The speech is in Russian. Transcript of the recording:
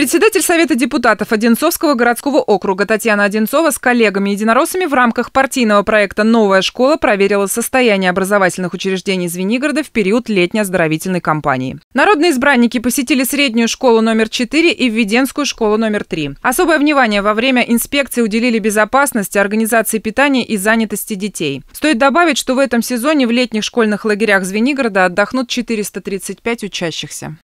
Председатель Совета депутатов Одинцовского городского округа Татьяна Одинцова с коллегами-единороссами в рамках партийного проекта «Новая школа» проверила состояние образовательных учреждений Звенигорода в период летней оздоровительной кампании. Народные избранники посетили среднюю школу номер 4 и Введенскую школу номер 3. Особое внимание во время инспекции уделили безопасности, организации питания и занятости детей. Стоит добавить, что в этом сезоне в летних школьных лагерях Звенигорода отдохнут 435 учащихся.